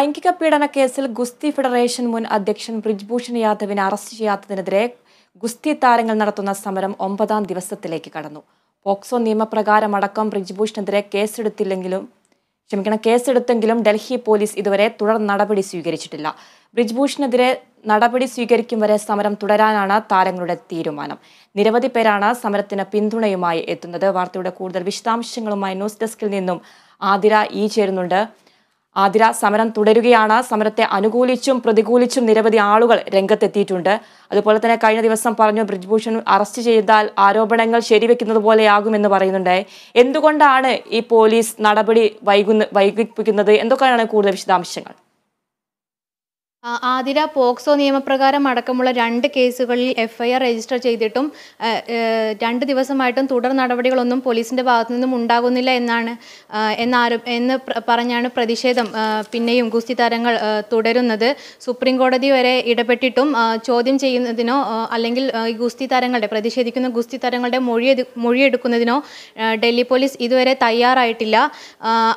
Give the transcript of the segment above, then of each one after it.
ലൈംഗിക പീഡന കേസിൽ ഗുസ്തി ഫെഡറേഷൻ മുൻ അധ്യക്ഷൻ ബ്രിജ്ഭൂഷൺ യാദവിനെ അറസ്റ്റ് ചെയ്യാത്തതിനെതിരെ ഗുസ്തി താരങ്ങൾ നടത്തുന്ന സമരം ഒമ്പതാം ദിവസത്തിലേക്ക് കടന്നു പോക്സോ നിയമപ്രകാരം അടക്കം ബ്രിജ്ഭൂഷണെതിരെ കേസെടുത്തില്ലെങ്കിലും ക്ഷമിക്കണം കേസെടുത്തെങ്കിലും ഡൽഹി പോലീസ് ഇതുവരെ തുടർ നടപടി സ്വീകരിച്ചിട്ടില്ല ബ്രിജ്ഭൂഷണെതിരെ നടപടി സ്വീകരിക്കും വരെ സമരം തുടരാനാണ് താരങ്ങളുടെ തീരുമാനം നിരവധി പേരാണ് സമരത്തിന് പിന്തുണയുമായി എത്തുന്നത് വാർത്തയുടെ കൂടുതൽ വിശദാംശങ്ങളുമായി ന്യൂസ് ഡെസ്കിൽ നിന്നും ആതിര ഈ ചേരുന്നുണ്ട് ആതിര സമരം തുടരുകയാണ് സമരത്തെ അനുകൂലിച്ചും പ്രതികൂലിച്ചും നിരവധി ആളുകൾ രംഗത്തെത്തിയിട്ടുണ്ട് അതുപോലെ തന്നെ കഴിഞ്ഞ ദിവസം പറഞ്ഞു ബ്രിജ്ഭൂഷൺ അറസ്റ്റ് ചെയ്താൽ ആരോപണങ്ങൾ ശരിവെക്കുന്നത് പോലെയാകുമെന്ന് പറയുന്നുണ്ട് എന്തുകൊണ്ടാണ് ഈ പോലീസ് നടപടി വൈകുന്ന വൈകിപ്പിക്കുന്നത് എന്തൊക്കെയാണ് കൂടുതൽ വിശദാംശങ്ങൾ ആതിര പോക്സോ നിയമപ്രകാരം അടക്കമുള്ള രണ്ട് കേസുകളിൽ എഫ്ഐആർ രജിസ്റ്റർ ചെയ്തിട്ടും രണ്ട് ദിവസമായിട്ടും തുടർ നടപടികളൊന്നും പോലീസിൻ്റെ ഭാഗത്തു നിന്നും ഉണ്ടാകുന്നില്ല എന്നാണ് എന്നാരും എന്ന് പറഞ്ഞാണ് പ്രതിഷേധം പിന്നെയും ഗുസ്തി താരങ്ങൾ തുടരുന്നത് സുപ്രീം കോടതി വരെ ഇടപെട്ടിട്ടും ചോദ്യം ചെയ്യുന്നതിനോ അല്ലെങ്കിൽ ഗുസ്തി താരങ്ങളുടെ പ്രതിഷേധിക്കുന്ന ഗുസ്തി താരങ്ങളുടെ മൊഴി മൊഴിയെടുക്കുന്നതിനോ ഡൽഹി പോലീസ് ഇതുവരെ തയ്യാറായിട്ടില്ല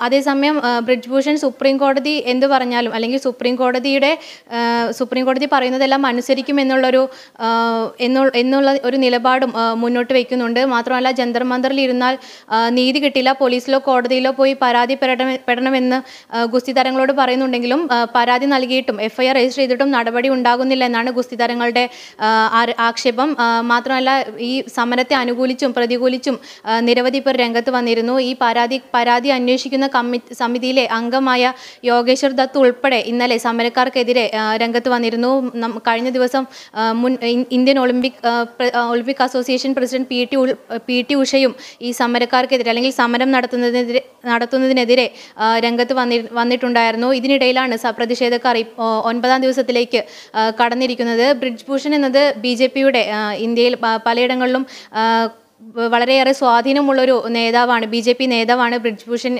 അതേസമയം ബ്രിജ്ഭൂഷൺ സുപ്രീം കോടതി എന്ത് പറഞ്ഞാലും അല്ലെങ്കിൽ സുപ്രീം കോടതിയുടെ സുപ്രീം കോടതി പറയുന്നതെല്ലാം അനുസരിക്കും എന്നുള്ളൊരു എന്നുള്ള ഒരു നിലപാടും മുന്നോട്ട് വയ്ക്കുന്നുണ്ട് മാത്രമല്ല ജന്തർ മന്ദറിൽ ഇരുന്നാൽ നീതി കിട്ടില്ല പോലീസിലോ കോടതിയിലോ പോയി പരാതി പെടണമെന്ന് ഗുസ്തി താരങ്ങളോട് പറയുന്നുണ്ടെങ്കിലും പരാതി നൽകിയിട്ടും എഫ്ഐആർ രജിസ്റ്റർ ചെയ്തിട്ടും നടപടി ഉണ്ടാകുന്നില്ല എന്നാണ് ഗുസ്തി താരങ്ങളുടെ ആക്ഷേപം മാത്രമല്ല ഈ സമരത്തെ അനുകൂലിച്ചും പ്രതികൂലിച്ചും നിരവധി പേർ രംഗത്ത് വന്നിരുന്നു ഈ പരാതി പരാതി അന്വേഷിക്കുന്ന കമ്മി സമിതിയിലെ അംഗമായ യോഗേശ്വർ ദത്ത് ഉൾപ്പെടെ ഇന്നലെ സമരക്കാർക്കെതിരെ ഇന്ത്യയുടെ രംഗത്ത് വന്നിരുന്നു കഴിഞ്ഞ ദിവസം മുൻ Indian Olympic Olympic association president P T P T ഉഷയും ഈ സമരക്കാർക്കെതിരെ അല്ലെങ്കിൽ സമരം നടത്തുന്നതിനെതിരെ നടത്തുന്നതിനെതിരെ രംഗത്ത് വന്നി വന്നിട്ടുണ്ടായിരുന്നു ഇതിനിടയിലാണ് പ്രതിഷേധക്കാർ ഒൻപതാം ദിവസത്തിലേക്ക് കടന്നിരിക്കുന്നത് ബ്രിഡ്ജ് ഭൂഷൺ എന്നത് ബി ജെ പിയുടെ ഇന്ത്യയിൽ പലയിടങ്ങളിലും വളരെയേറെ സ്വാധീനമുള്ളൊരു നേതാവാണ് ബി ജെ പി നേതാവാണ് ബ്രിജ്ഭൂഷൺ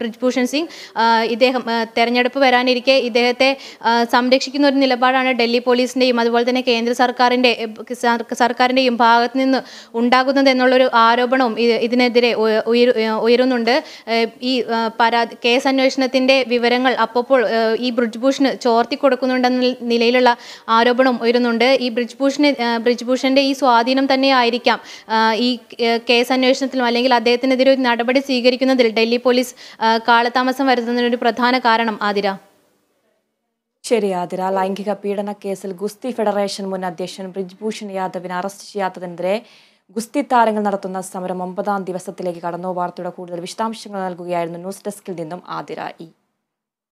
ബ്രിജ്ഭൂഷൺ സിംഗ് ഇദ്ദേഹം തെരഞ്ഞെടുപ്പ് വരാനിരിക്കെ ഇദ്ദേഹത്തെ സംരക്ഷിക്കുന്ന ഒരു നിലപാടാണ് ഡൽഹി പോലീസിൻ്റെയും അതുപോലെ തന്നെ കേന്ദ്ര സർക്കാരിൻ്റെ സർക്കാരിൻ്റെയും ഭാഗത്ത് നിന്ന് ഉണ്ടാകുന്നത് എന്നുള്ളൊരു ആരോപണവും ഇതിനെതിരെ ഉയരുന്നുണ്ട് ഈ പരാതി കേസ് അന്വേഷണത്തിൻ്റെ വിവരങ്ങൾ അപ്പോൾ ഈ ബ്രിജ്ഭൂഷന് ചോർത്തി കൊടുക്കുന്നുണ്ടെന്ന നിലയിലുള്ള ആരോപണവും ഉയരുന്നുണ്ട് ഈ ബ്രിജ് ബ്രിജ്ഭൂഷൻ്റെ ഈ സ്വാധീനം തന്നെയായിരിക്കാം ഈ ഈ കേസ് അന്വേഷണത്തിലും അല്ലെങ്കിൽ അദ്ദേഹത്തിനെതിരെ ഒരു നടപടി സ്വീകരിക്കുന്നതിൽ ഡൽഹി പോലീസ് കാലതാമസം വരുത്തുന്നതിനൊരു പ്രധാന കാരണം ആതിര ശരി ആതിര ലൈംഗിക പീഡന കേസിൽ ഗുസ്തി ഫെഡറേഷൻ മുൻ അധ്യക്ഷൻ ബ്രിജ്ഭൂഷൺ യാദവിനെ അറസ്റ്റ് ചെയ്യാത്തതിനെതിരെ ഗുസ്തി താരങ്ങൾ നടത്തുന്ന സമരം ഒമ്പതാം ദിവസത്തിലേക്ക് കടന്നു വാർത്തയുടെ കൂടുതൽ വിശദാംശങ്ങൾ നൽകുകയായിരുന്നു ന്യൂസ് ഡെസ്കിൽ നിന്നും ആതിര ഇ